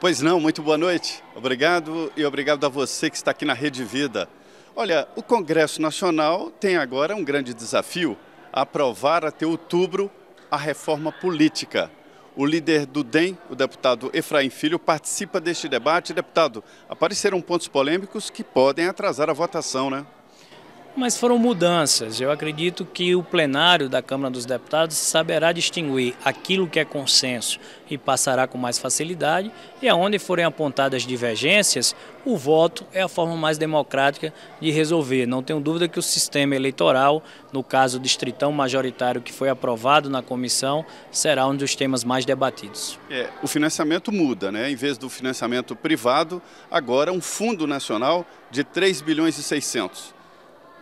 Pois não, muito boa noite. Obrigado e obrigado a você que está aqui na Rede Vida. Olha, o Congresso Nacional tem agora um grande desafio: aprovar até outubro a reforma política. O líder do DEM, o deputado Efraim Filho, participa deste debate. Deputado, apareceram pontos polêmicos que podem atrasar a votação, né? mas foram mudanças. Eu acredito que o plenário da Câmara dos Deputados saberá distinguir aquilo que é consenso e passará com mais facilidade, e aonde forem apontadas divergências, o voto é a forma mais democrática de resolver. Não tenho dúvida que o sistema eleitoral, no caso distritão majoritário que foi aprovado na comissão, será um dos temas mais debatidos. É, o financiamento muda, né? Em vez do financiamento privado, agora um fundo nacional de 3 bilhões e 600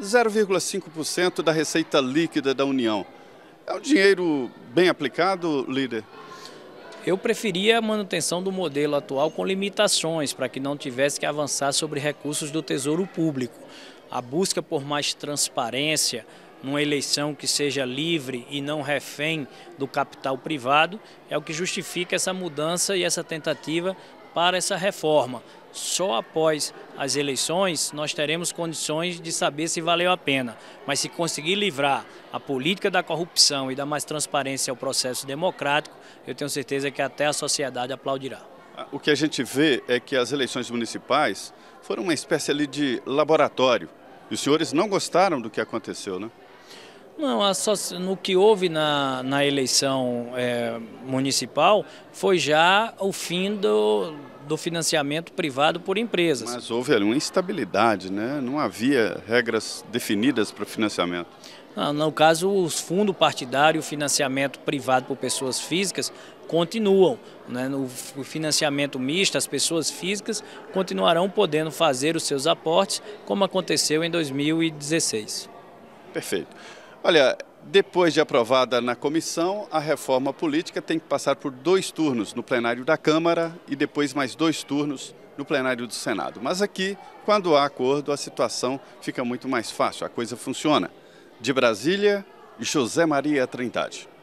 0,5% da receita líquida da União. É um dinheiro bem aplicado, líder? Eu preferia a manutenção do modelo atual com limitações, para que não tivesse que avançar sobre recursos do Tesouro Público. A busca por mais transparência, numa eleição que seja livre e não refém do capital privado, é o que justifica essa mudança e essa tentativa para essa reforma. Só após as eleições nós teremos condições de saber se valeu a pena. Mas se conseguir livrar a política da corrupção e dar mais transparência ao processo democrático, eu tenho certeza que até a sociedade aplaudirá. O que a gente vê é que as eleições municipais foram uma espécie ali de laboratório. E os senhores não gostaram do que aconteceu, né? Não, no que houve na, na eleição é, municipal foi já o fim do, do financiamento privado por empresas. Mas houve ali uma instabilidade, né? não havia regras definidas para o financiamento. Não, ah, no caso, os fundos partidários, o financiamento privado por pessoas físicas continuam. Né? No financiamento misto, as pessoas físicas continuarão podendo fazer os seus aportes, como aconteceu em 2016. Perfeito. Olha, depois de aprovada na comissão, a reforma política tem que passar por dois turnos no plenário da Câmara e depois mais dois turnos no plenário do Senado. Mas aqui, quando há acordo, a situação fica muito mais fácil, a coisa funciona. De Brasília, José Maria Trindade.